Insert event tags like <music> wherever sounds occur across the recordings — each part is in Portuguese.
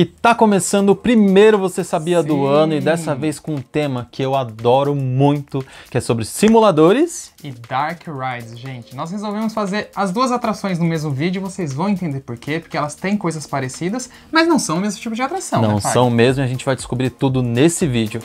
E tá começando o primeiro Você Sabia Sim. do ano e dessa vez com um tema que eu adoro muito, que é sobre simuladores e dark rides, gente. Nós resolvemos fazer as duas atrações no mesmo vídeo, vocês vão entender por quê, porque elas têm coisas parecidas, mas não são o mesmo tipo de atração. Não né, são mesmo, a gente vai descobrir tudo nesse vídeo.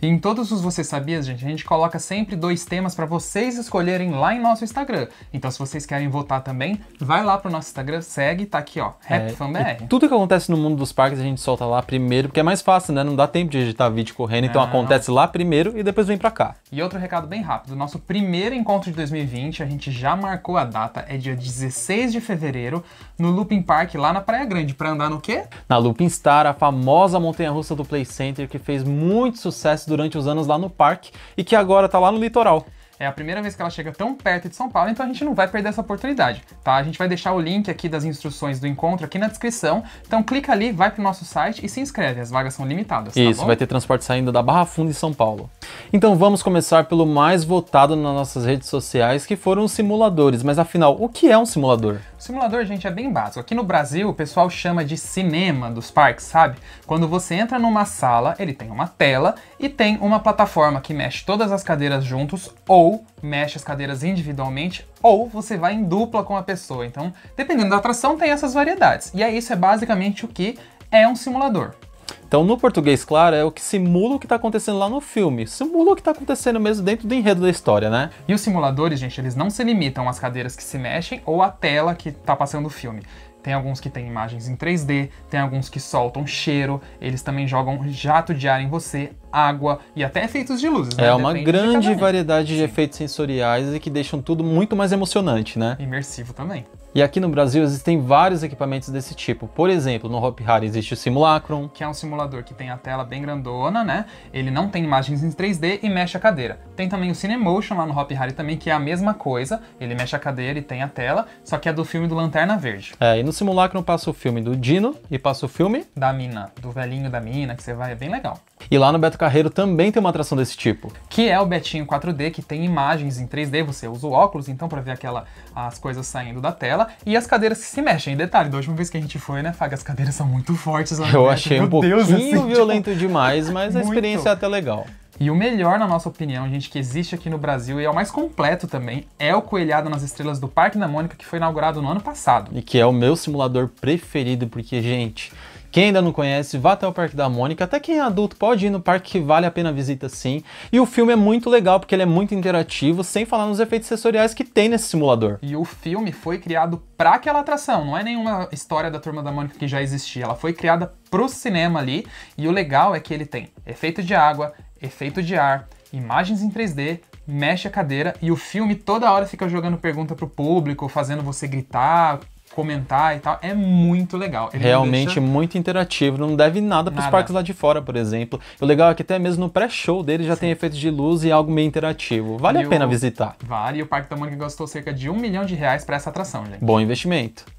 E em todos os Você Sabias, gente, a gente coloca sempre dois temas para vocês escolherem lá em nosso Instagram. Então, se vocês querem votar também, vai lá pro nosso Instagram, segue, tá aqui, ó, RapFanBR. É, tudo que acontece no mundo dos parques a gente solta lá primeiro, porque é mais fácil, né? Não dá tempo de editar vídeo correndo, então não. então acontece lá primeiro e depois vem pra cá. E outro recado bem rápido, nosso primeiro encontro de 2020, a gente já marcou a data, é dia 16 de fevereiro, no Looping Park, lá na Praia Grande, pra andar no quê? Na Looping Star, a famosa montanha-russa do Play Center, que fez muito sucesso durante os anos lá no parque e que agora está lá no litoral. É a primeira vez que ela chega tão perto de São Paulo, então a gente não vai perder essa oportunidade, tá? A gente vai deixar o link aqui das instruções do encontro aqui na descrição. Então clica ali, vai pro nosso site e se inscreve. As vagas são limitadas, tá Isso, bom? vai ter transporte saindo da Barra Funda em São Paulo. Então vamos começar pelo mais votado nas nossas redes sociais, que foram os simuladores. Mas afinal, o que é um simulador? Simulador, gente, é bem básico. Aqui no Brasil, o pessoal chama de cinema dos parques, sabe? Quando você entra numa sala, ele tem uma tela e tem uma plataforma que mexe todas as cadeiras juntos ou mexe as cadeiras individualmente ou você vai em dupla com a pessoa. Então, dependendo da atração, tem essas variedades. E é isso, é basicamente o que é um simulador. Então, no português, claro, é o que simula o que está acontecendo lá no filme, simula o que está acontecendo mesmo dentro do enredo da história, né? E os simuladores, gente, eles não se limitam às cadeiras que se mexem ou à tela que está passando o filme. Tem alguns que têm imagens em 3D, tem alguns que soltam cheiro, eles também jogam jato de ar em você, água e até efeitos de luzes. Né? É uma Depende grande de variedade de Sim. efeitos sensoriais e que deixam tudo muito mais emocionante, né? Imersivo também. E aqui no Brasil existem vários equipamentos desse tipo. Por exemplo, no Hop Hari existe o Simulacron, que é um simulador que tem a tela bem grandona, né? Ele não tem imagens em 3D e mexe a cadeira. Tem também o Cinemotion lá no Hop Hari também, que é a mesma coisa. Ele mexe a cadeira e tem a tela, só que é do filme do Lanterna Verde. É, e no Simulacron passa o filme do Dino e passa o filme da mina, do velhinho da mina, que você vai, é bem legal. E lá no Beto Carreiro também tem uma atração desse tipo. Que é o Betinho 4D, que tem imagens em 3D, você usa o óculos então para ver aquela as coisas saindo da tela e as cadeiras que se mexem. E detalhe, da última vez que a gente foi, né, Fag, as cadeiras são muito fortes. Lá no Eu Beto. achei Meu um Deus, é pouquinho assim, tipo, violento tipo... demais, mas a experiência é até legal. E o melhor, na nossa opinião, gente, que existe aqui no Brasil e é o mais completo também, é o Coelhada nas Estrelas do Parque da Mônica, que foi inaugurado no ano passado. E que é o meu simulador preferido, porque, gente, quem ainda não conhece, vá até o Parque da Mônica. Até quem é adulto pode ir no parque que vale a pena a visita sim. E o filme é muito legal porque ele é muito interativo, sem falar nos efeitos sensoriais que tem nesse simulador. E o filme foi criado para aquela atração, não é nenhuma história da Turma da Mônica que já existia. Ela foi criada pro cinema ali e o legal é que ele tem efeito de água, efeito de ar, imagens em 3D, mexe a cadeira e o filme toda hora fica jogando pergunta pro público, fazendo você gritar, comentar e tal. É muito legal. Ele Realmente deixa... muito interativo, não deve nada para os parques lá de fora, por exemplo. O legal é que até mesmo no pré-show dele já Sim. tem efeitos de luz e algo meio interativo. Vale e a pena o... visitar. Vale, e o Parque da Mônica gastou cerca de um milhão de reais para essa atração, gente. Bom investimento.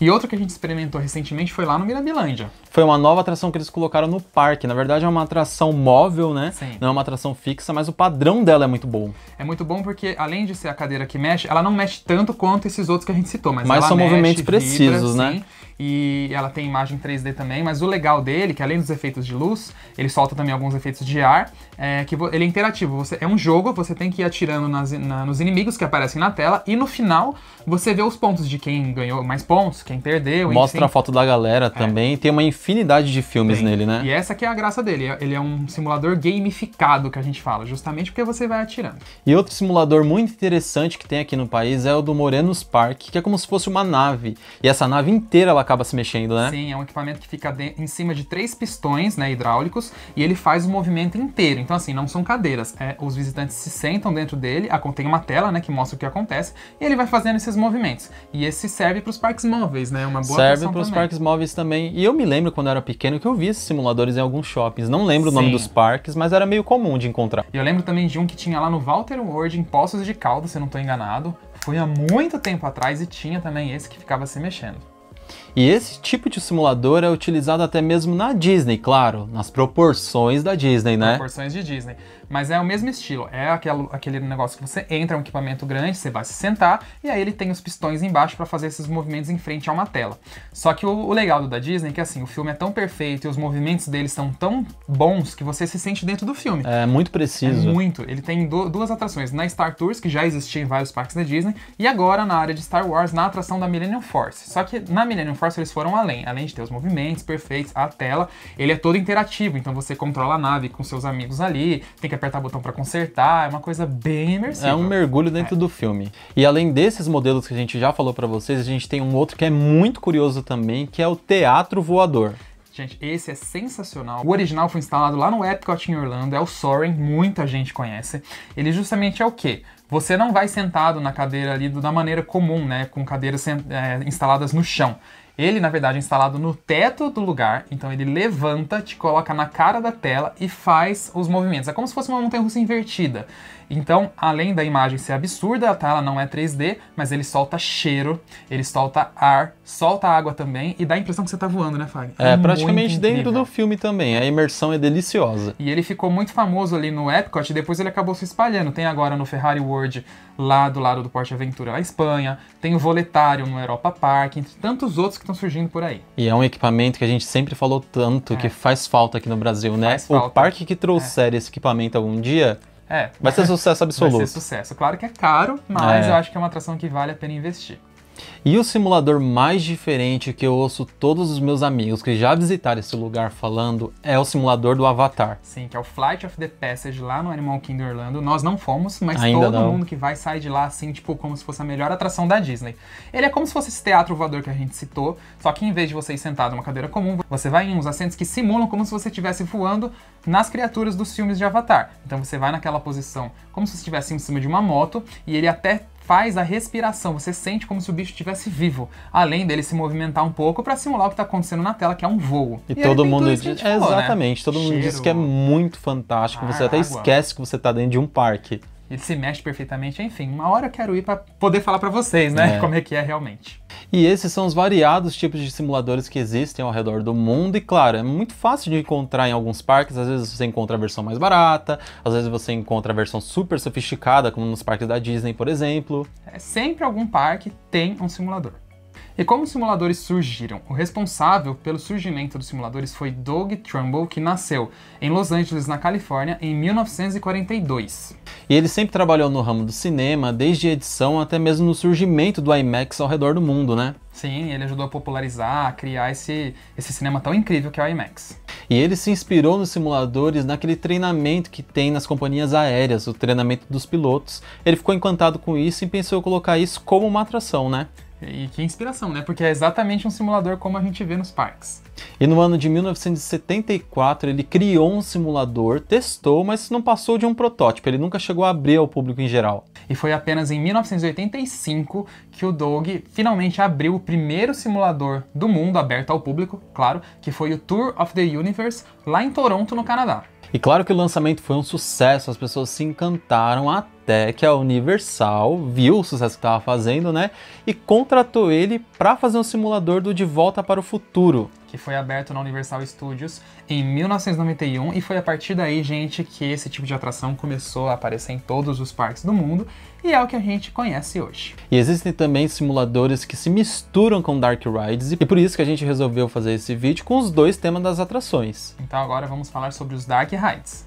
E outra que a gente experimentou recentemente foi lá no Mirabilândia. Foi uma nova atração que eles colocaram no parque. Na verdade, é uma atração móvel, né? Sim. Não é uma atração fixa, mas o padrão dela é muito bom. É muito bom porque, além de ser a cadeira que mexe, ela não mexe tanto quanto esses outros que a gente citou, mas, mas são mexe, movimentos vibra, precisos, né? sim, né? E ela tem imagem 3D também, mas o legal dele, que além dos efeitos de luz, ele solta também alguns efeitos de ar é, que ele é interativo. Você, é um jogo, você tem que ir atirando nas, na, nos inimigos que aparecem na tela e no final você vê os pontos de quem ganhou mais pontos, quem perdeu. Mostra enfim. a foto da galera é. também. Tem uma infinidade de filmes tem. nele, né? E essa que é a graça dele. É, ele é um simulador gamificado que a gente fala, justamente porque você vai atirando. E outro simulador muito interessante que tem aqui no país é o do Morenos Park, que é como se fosse uma nave. E essa nave inteira ela acaba se mexendo, né? Sim, é um equipamento que fica de, em cima de três pistões né, hidráulicos e ele faz o movimento inteiro. Então, assim, não são cadeiras. É, os visitantes se sentam dentro dele, tem uma tela, né, que mostra o que acontece, e ele vai fazendo esses movimentos. E esse serve para os parques móveis, né? Uma boa Serve para os parques móveis também. E eu me lembro quando eu era pequeno que eu vi esses simuladores em alguns shoppings. Não lembro Sim. o nome dos parques, mas era meio comum de encontrar. E eu lembro também de um que tinha lá no Walter World, em Poços de Caldas, se eu não estou enganado. Foi há muito tempo atrás e tinha também esse que ficava se mexendo. E esse tipo de simulador é utilizado até mesmo na Disney, claro, nas proporções da Disney, né? Proporções de Disney. Mas é o mesmo estilo, é aquele, aquele negócio que você entra, é um equipamento grande, você vai se sentar e aí ele tem os pistões embaixo para fazer esses movimentos em frente a uma tela. Só que o, o legal do da Disney é que assim, o filme é tão perfeito e os movimentos deles são tão bons que você se sente dentro do filme. É muito preciso. É muito. Ele tem do, duas atrações, na Star Tours, que já existia em vários parques da Disney, e agora na área de Star Wars, na atração da Millennium Force. Só que na Millennium Force eles foram além. Além de ter os movimentos perfeitos, a tela, ele é todo interativo. Então você controla a nave com seus amigos ali, tem que apertar botão para consertar, é uma coisa bem imersiva. É um mergulho dentro é. do filme. E além desses modelos que a gente já falou para vocês, a gente tem um outro que é muito curioso também, que é o teatro voador. Gente, esse é sensacional. O original foi instalado lá no Epcot em Orlando, é o Soaring, muita gente conhece. Ele justamente é o quê? Você não vai sentado na cadeira ali da maneira comum, né? Com cadeiras é, instaladas no chão. Ele, na verdade, é instalado no teto do lugar, então ele levanta, te coloca na cara da tela e faz os movimentos. É como se fosse uma montanha-russa invertida. Então, além da imagem ser absurda, tá, ela não é 3D, mas ele solta cheiro, ele solta ar, solta água também e dá a impressão que você está voando, né, Fábio? É, é praticamente dentro do filme também. A imersão é deliciosa. E ele ficou muito famoso ali no Epcot e depois ele acabou se espalhando. Tem agora no Ferrari World lá do lado do Porsche Aventura na Espanha, tem o Voletário no Europa Park, entre tantos outros que estão surgindo por aí. E é um equipamento que a gente sempre falou tanto é. que faz falta aqui no Brasil, né? Faz o parque que trouxer é. esse equipamento algum dia é. Vai ser sucesso absoluto. <laughs> Vai ser sucesso. Claro que é caro, mas é. eu acho que é uma atração que vale a pena investir. E o simulador mais diferente que eu ouço todos os meus amigos que já visitaram esse lugar falando é o simulador do Avatar. Sim, que é o Flight of the Passage lá no Animal Kingdom Orlando. Nós não fomos, mas Ainda todo não. mundo que vai sai de lá assim, tipo, como se fosse a melhor atração da Disney. Ele é como se fosse esse teatro voador que a gente citou, só que em vez de você ir sentado numa cadeira comum, você vai em uns assentos que simulam como se você estivesse voando nas criaturas dos filmes de Avatar. Então você vai naquela posição como se você estivesse em cima de uma moto e ele até faz a respiração, você sente como se o bicho estivesse vivo, além dele se movimentar um pouco para simular o que está acontecendo na tela, que é um voo. E, e todo mundo diz, falou, né? exatamente, né? todo mundo diz que é muito fantástico, você água. até esquece que você está dentro de um parque ele se mexe perfeitamente. Enfim, uma hora eu quero ir para poder falar para vocês, né? É. Como é que é realmente. E esses são os variados tipos de simuladores que existem ao redor do mundo. E claro, é muito fácil de encontrar em alguns parques. Às vezes você encontra a versão mais barata, às vezes você encontra a versão super sofisticada, como nos parques da Disney, por exemplo. É, sempre algum parque tem um simulador. E como os simuladores surgiram? O responsável pelo surgimento dos simuladores foi Doug Trumbull, que nasceu em Los Angeles, na Califórnia, em 1942. E ele sempre trabalhou no ramo do cinema, desde a edição até mesmo no surgimento do IMAX ao redor do mundo, né? Sim, ele ajudou a popularizar, a criar esse, esse cinema tão incrível que é o IMAX. E ele se inspirou nos simuladores naquele treinamento que tem nas companhias aéreas, o treinamento dos pilotos. Ele ficou encantado com isso e pensou em colocar isso como uma atração, né? E que inspiração, né? Porque é exatamente um simulador como a gente vê nos parques. E no ano de 1974, ele criou um simulador, testou, mas não passou de um protótipo, ele nunca chegou a abrir ao público em geral. E foi apenas em 1985 que o Dog finalmente abriu o primeiro simulador do mundo aberto ao público, claro, que foi o Tour of the Universe, lá em Toronto, no Canadá. E claro que o lançamento foi um sucesso, as pessoas se encantaram até que a Universal viu o sucesso que estava fazendo, né? E contratou ele para fazer um simulador do De Volta para o Futuro. Que foi aberto na Universal Studios em 1991 e foi a partir daí, gente, que esse tipo de atração começou a aparecer em todos os parques do mundo e é o que a gente conhece hoje. E existem também simuladores que se misturam com Dark Rides e por isso que a gente resolveu fazer esse vídeo com os dois temas das atrações. Então agora vamos falar sobre os Dark Rides.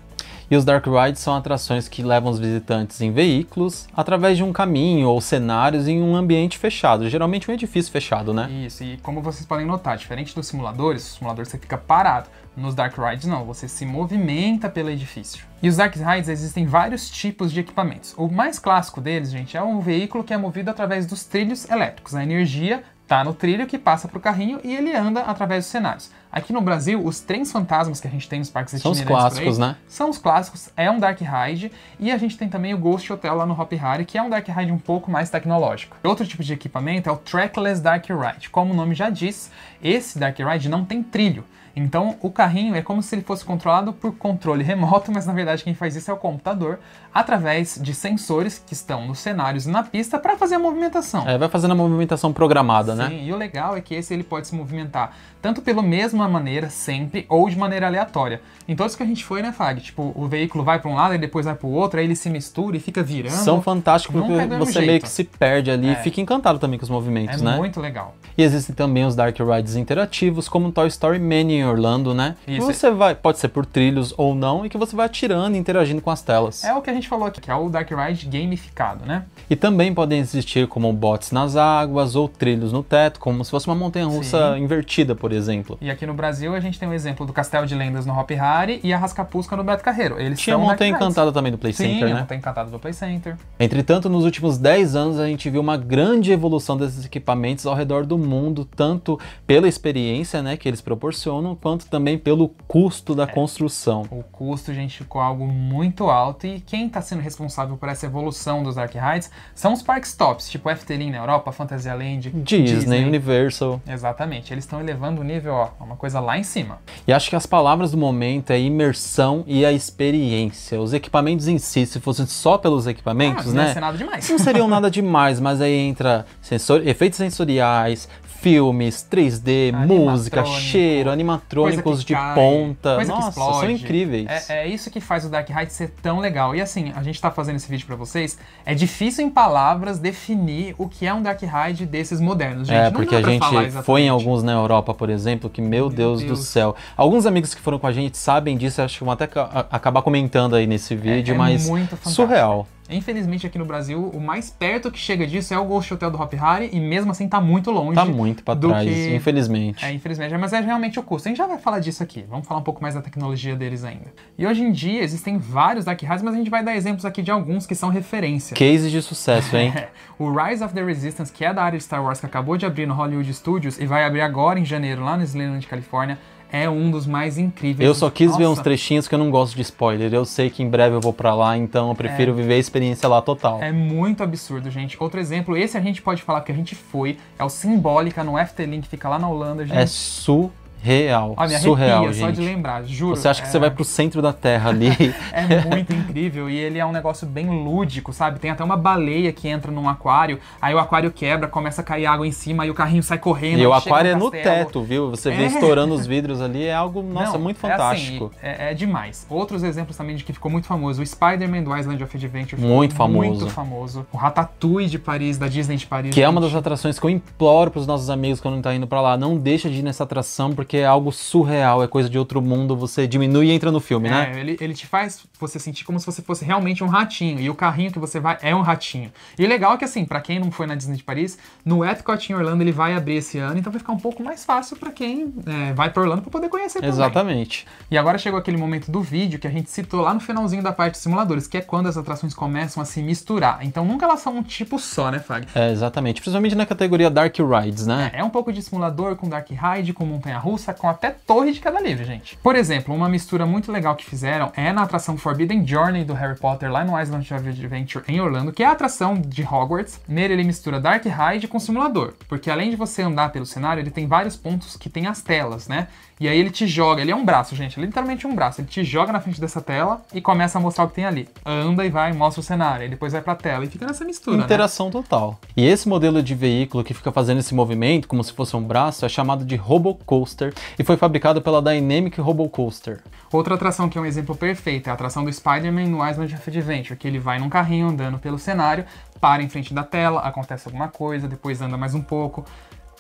E os Dark Rides são atrações que levam os visitantes em veículos, através de um caminho ou cenários em um ambiente fechado, geralmente um edifício fechado, né? Isso, e como vocês podem notar, diferente dos simuladores, o simulador você fica parado, nos Dark Rides não, você se movimenta pelo edifício. E os Dark Rides existem vários tipos de equipamentos. O mais clássico deles, gente, é um veículo que é movido através dos trilhos elétricos. A energia está no trilho que passa para o carrinho e ele anda através dos cenários. Aqui no Brasil, os trens fantasmas que a gente tem nos parques são itinerantes... São os clássicos, aí, né? São os clássicos, é um Dark Ride, e a gente tem também o Ghost Hotel lá no Hop Harry, que é um Dark Ride um pouco mais tecnológico. Outro tipo de equipamento é o Trackless Dark Ride. Como o nome já diz, esse Dark Ride não tem trilho. Então o carrinho é como se ele fosse controlado por controle remoto, mas na verdade quem faz isso é o computador, através de sensores que estão nos cenários e na pista para fazer a movimentação. É, vai fazendo a movimentação programada, Sim, né? Sim, e o legal é que esse ele pode se movimentar tanto pela mesma maneira sempre ou de maneira aleatória. Em todos que a gente foi, né, Fag? Tipo, o veículo vai para um lado e depois vai para o outro, aí ele se mistura e fica virando. São fantásticos porque é você jeito. meio que se perde ali é. e fica encantado também com os movimentos, é né? É muito legal. E existem também os Dark Rides interativos, como o Toy Story Mania, Orlando, né? Isso. você vai, pode ser por trilhos ou não, e que você vai atirando e interagindo com as telas. É o que a gente falou aqui, que é o Dark Ride gamificado, né? E também podem existir como bots nas águas ou trilhos no teto, como se fosse uma montanha-russa invertida, por exemplo. E aqui no Brasil a gente tem o um exemplo do Castelo de Lendas no Hop Harry e a Rascapusca no Beto Carreiro. Eles Tinha Montanha Encantada também do Play Sim, Center, né? Montanha Encantada do Play Center. Entretanto, nos últimos 10 anos a gente viu uma grande evolução desses equipamentos ao redor do mundo, tanto pela experiência né, que eles proporcionam, quanto também pelo custo da é. construção. O custo, gente, ficou algo muito alto e quem está sendo responsável por essa evolução dos Dark Rides são os parques tops, tipo Efteling na Europa, Fantasyland, Disney, Disney, Universal. Exatamente, eles estão elevando o nível, ó, é uma coisa lá em cima. E acho que as palavras do momento é imersão e a experiência. Os equipamentos em si, se fossem só pelos equipamentos, ah, não né? Não seria nada demais. Não seriam <laughs> nada demais, mas aí entra sensor, efeitos sensoriais, filmes, 3D, música, cheiro, animatrônicos de cai, ponta. Nossa, são incríveis. É, é, isso que faz o Dark Ride ser tão legal. E assim, a gente tá fazendo esse vídeo para vocês. É difícil em palavras definir o que é um Dark Ride desses modernos, gente. É, porque a gente foi em alguns na Europa, por exemplo, que, meu, meu Deus, Deus, do céu. Alguns amigos que foram com a gente sabem disso, acho que vão até acabar comentando aí nesse é, vídeo, é, é mas surreal. Infelizmente aqui no Brasil, o mais perto que chega disso é o Ghost Hotel do Hop Harry e mesmo assim tá muito longe. Tá muito para trás, que... infelizmente. É, infelizmente, mas é realmente o custo. A gente já vai falar disso aqui. Vamos falar um pouco mais da tecnologia deles ainda. E hoje em dia existem vários Dark Rides, mas a gente vai dar exemplos aqui de alguns que são referência. Cases de sucesso, hein? <laughs> o Rise of the Resistance, que é da área de Star Wars que acabou de abrir no Hollywood Studios e vai abrir agora em janeiro lá no Disneyland, Califórnia, é um dos mais incríveis. Eu só quis Nossa. ver uns trechinhos que eu não gosto de spoiler. Eu sei que em breve eu vou para lá, então eu prefiro é, viver a experiência lá total. É muito absurdo, gente. Outro exemplo, esse a gente pode falar que a gente foi, é o Simbólica no Efteling, que fica lá na Holanda, gente. É super Real, Olha, me surreal, arrepia, gente. só de lembrar, juro. Você acha que você é. vai pro centro da Terra ali. <laughs> é muito incrível e ele é um negócio bem lúdico, sabe? Tem até uma baleia que entra num aquário, aí o aquário quebra, começa a cair água em cima, e o carrinho sai correndo. E o aquário no é no teto, viu? Você vê é. estourando os vidros ali, é algo, nossa, Não, muito fantástico. É, assim, é, é, demais. Outros exemplos também de que ficou muito famoso, o Spider-Man do Island of Adventure. Muito famoso. Muito famoso. O Ratatouille de Paris, da Disney de Paris. Que gente. é uma das atrações que eu imploro pros nossos amigos quando tá indo para lá, não deixa de ir nessa atração, porque porque é algo surreal, é coisa de outro mundo, você diminui e entra no filme, é, né? Ele, ele te faz você sentir como se você fosse realmente um ratinho, e o carrinho que você vai é um ratinho. E o legal é que, assim, para quem não foi na Disney de Paris, no Epcot em Orlando ele vai abrir esse ano, então vai ficar um pouco mais fácil para quem é, vai para Orlando para poder conhecer também. Exatamente. E agora chegou aquele momento do vídeo que a gente citou lá no finalzinho da parte de simuladores, que é quando as atrações começam a se misturar. Então nunca elas são um tipo só, né, Fag? É, exatamente. Principalmente na categoria Dark Rides, né? É, é um pouco de simulador com Dark Ride, com montanha-russa, com até torre de cada livro, gente. Por exemplo, uma mistura muito legal que fizeram é na atração Forbidden Journey do Harry Potter lá no Island of Adventure em Orlando, que é a atração de Hogwarts. Nele ele mistura Dark Ride com simulador, porque além de você andar pelo cenário, ele tem vários pontos que tem as telas, né? E aí ele te joga, ele é um braço, gente, é literalmente um braço. Ele te joga na frente dessa tela e começa a mostrar o que tem ali. Anda e vai, mostra o cenário, e depois vai pra tela e fica nessa mistura. Né? Interação né? total. E esse modelo de veículo que fica fazendo esse movimento, como se fosse um braço, é chamado de Robocoaster e foi fabricado pela Dynamic Robocoaster. Outra atração que é um exemplo perfeito é a atração do Spider-Man no Island of Adventure, que ele vai num carrinho andando pelo cenário, para em frente da tela, acontece alguma coisa, depois anda mais um pouco,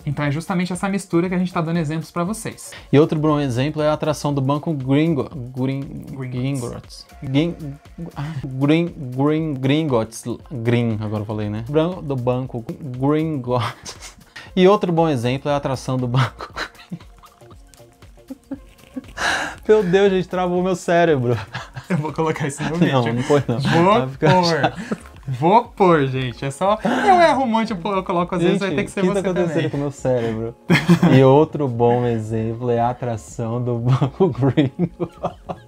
então é justamente essa mistura que a gente está dando exemplos para vocês. E outro bom exemplo é a atração do banco Gringo, Gring, Gringotts. Gring, Green Gring, Gringotts. Green, agora eu falei, né? Do banco Gringotts. E outro bom exemplo é a atração do banco. Meu Deus, gente, travou meu cérebro. Eu vou colocar isso no meu vídeo. Não, não foi não. Vou pôr. Vou pôr, gente. É só. Eu erro um monte, eu coloco às gente, vezes, vai ter que ser que você. O que tá acontecendo com o meu cérebro? <laughs> E outro bom exemplo é a atração do Banco Green. <laughs>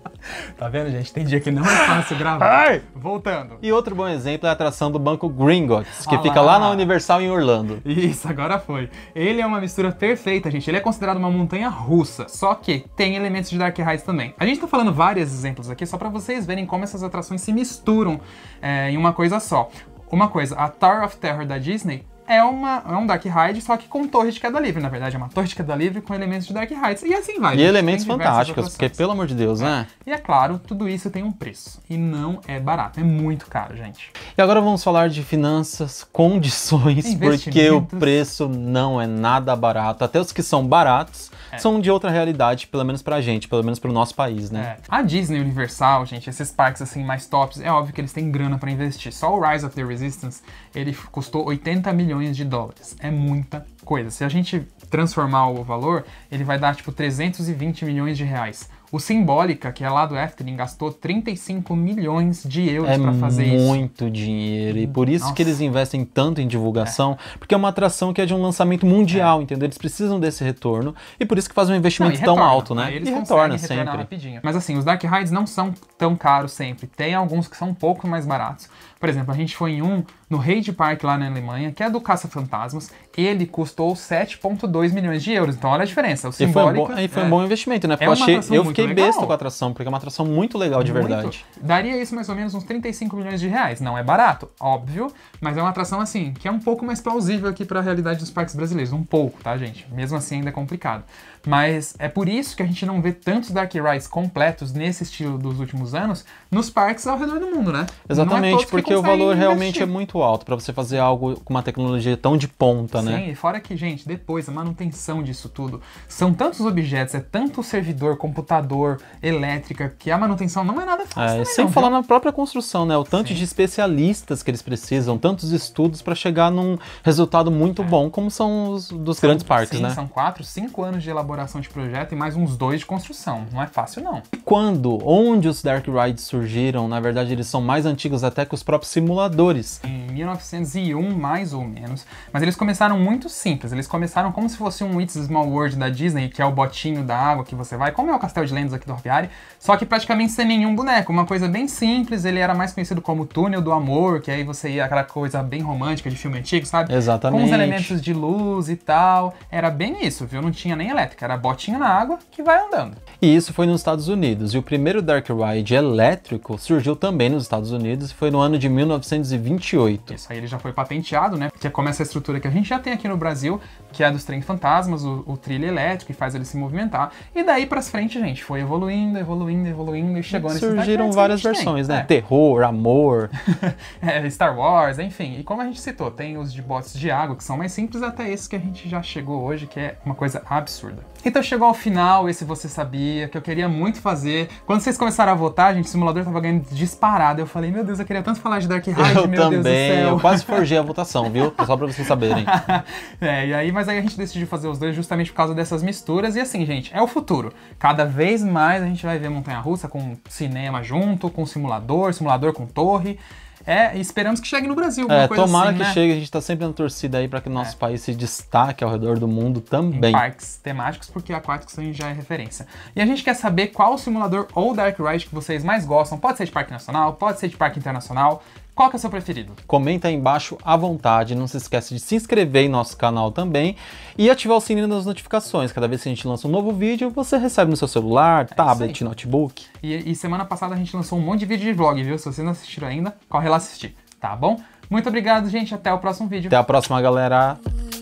Tá vendo, gente? Tem dia que não é fácil gravar. Ai! Voltando. E outro bom exemplo é a atração do banco Gringotts, que fica lá. na Universal em Orlando. Isso, agora foi. Ele é uma mistura perfeita, gente. Ele é considerado uma montanha russa, só que tem elementos de Dark Rides também. A gente tá falando vários exemplos aqui só para vocês verem como essas atrações se misturam é, em uma coisa só. Uma coisa, a Tower of Terror da Disney é, uma, é um Dark Ride, só que com torre de queda livre. Na verdade, é uma torre de queda livre com elementos de Dark Rides. E assim vai. E elementos fantásticos, porque pelo amor de Deus, né? E é claro, tudo isso tem um preço. E não é barato, é muito caro, gente. E agora vamos falar de finanças, condições, <laughs> porque o preço não é nada barato. Até os que são baratos é. são de outra realidade, pelo menos pra gente, pelo menos pro nosso país, né? É. A Disney Universal, gente, esses parques assim mais tops, é óbvio que eles têm grana para investir. Só o Rise of the Resistance, ele custou 80 milhões de dólares. É muita coisa. Se a gente transformar o valor, ele vai dar tipo 320 milhões de reais. O Simbólica, que é lá do Efteling, gastou 35 milhões de euros é para fazer isso. É muito dinheiro. E por isso Nossa. que eles investem tanto em divulgação, é. porque é uma atração que é de um lançamento mundial, é. entendeu? Eles precisam desse retorno e por isso que fazem um investimento não, tão alto, né? É, eles e retorna sempre. Rapidinho. Mas assim, os Dark Rides não são tão caros sempre. Tem alguns que são um pouco mais baratos. Por exemplo, a gente foi em um no Rede Park lá na Alemanha, que é do Caça-Fantasmas. Ele custou 7,2 milhões de euros. Então olha a diferença. O simbólico, e foi um bom, foi um bom é investimento, né? É porque é eu, achei, eu fiquei legal. besta com a atração, porque é uma atração muito legal de muito. verdade. Daria isso mais ou menos uns 35 milhões de reais. Não é barato, óbvio, mas é uma atração assim, que é um pouco mais plausível aqui para a realidade dos parques brasileiros. Um pouco, tá, gente? Mesmo assim, ainda é complicado. Mas é por isso que a gente não vê tantos Dark Rides completos nesse estilo dos últimos anos nos parques ao redor do mundo, né? É Exatamente, é porque o valor realmente é muito alto para você fazer algo com uma tecnologia tão de ponta, Sim, né? Sim, E fora que, gente, depois a manutenção disso tudo, são tantos objetos, é tanto servidor, computador, elétrica, que a manutenção não é nada fácil. É, sem não, falar viu? na própria construção, né? O tanto Sim. de especialistas que eles precisam, tantos estudos para chegar num resultado muito é. bom, como são os dos grandes parques, sim, né? São quatro, cinco anos de elaboração elaboração de projeto e mais uns dois de construção. Não é fácil, não. Quando, onde os Dark Rides surgiram, na verdade eles são mais antigos até que os próprios simuladores. Em 1901, mais ou menos. Mas eles começaram muito simples. Eles começaram como se fosse um It's Small World da Disney, que é o botinho da água que você vai, como é o Castelo de Lendas aqui do Roviari, só que praticamente sem nenhum boneco. Uma coisa bem simples, ele era mais conhecido como Túnel do Amor, que aí você ia aquela coisa bem romântica de filme antigo, sabe? Exatamente. Com os elementos de luz e tal. Era bem isso, viu? Não tinha nem elétrica que era a botinha na água que vai andando. E isso foi nos Estados Unidos, e o primeiro dark ride elétrico surgiu também nos Estados Unidos, e foi no ano de 1928. Isso aí ele já foi patenteado, né? Que como essa estrutura que a gente já tem aqui no Brasil, que é dos trem fantasmas, o, o trilho elétrico, e faz ele se movimentar. E daí para frente, gente, foi evoluindo, evoluindo, evoluindo, e chegou nesse Surgiram várias versões, tem, né? É. Terror, amor... <laughs> é, Star Wars, enfim. E como a gente citou, tem os de botes de água, que são mais simples, até esse que a gente já chegou hoje, que é uma coisa absurda. Então chegou ao final esse Você Sabia, que eu queria muito fazer. Quando vocês começaram a votar, gente, o simulador tava ganhando disparado. Eu falei, meu Deus, eu queria tanto falar de Dark Ride, eu meu também. Deus do céu. Eu quase <laughs> forjei a votação, viu? Só pra vocês saberem. <laughs> é, e aí, mas aí a gente decidiu fazer os dois justamente por causa dessas misturas. E assim, gente, é o futuro. Cada vez mais a gente vai ver montanha-russa com cinema junto, com simulador, simulador com torre. É, esperamos que chegue no Brasil. É, tomara assim, que né? chegue, a gente está sempre na torcida aí para que o nosso é. país se destaque ao redor do mundo também. Em parques temáticos, porque aquáticos já é referência. E a gente quer saber qual simulador ou dark ride que vocês mais gostam. Pode ser de parque nacional, pode ser de parque internacional. Qual que é o seu preferido? Comenta aí embaixo à vontade, não se esquece de se inscrever em nosso canal também e ativar o sininho das notificações. Cada vez que a gente lança um novo vídeo, você recebe no seu celular, é tablet, notebook. E, e semana passada a gente lançou um monte de vídeo de vlog, viu? Se você não assistiu ainda, corre lá assistir, tá bom? Muito obrigado, gente. Até o próximo vídeo. Até a próxima, galera.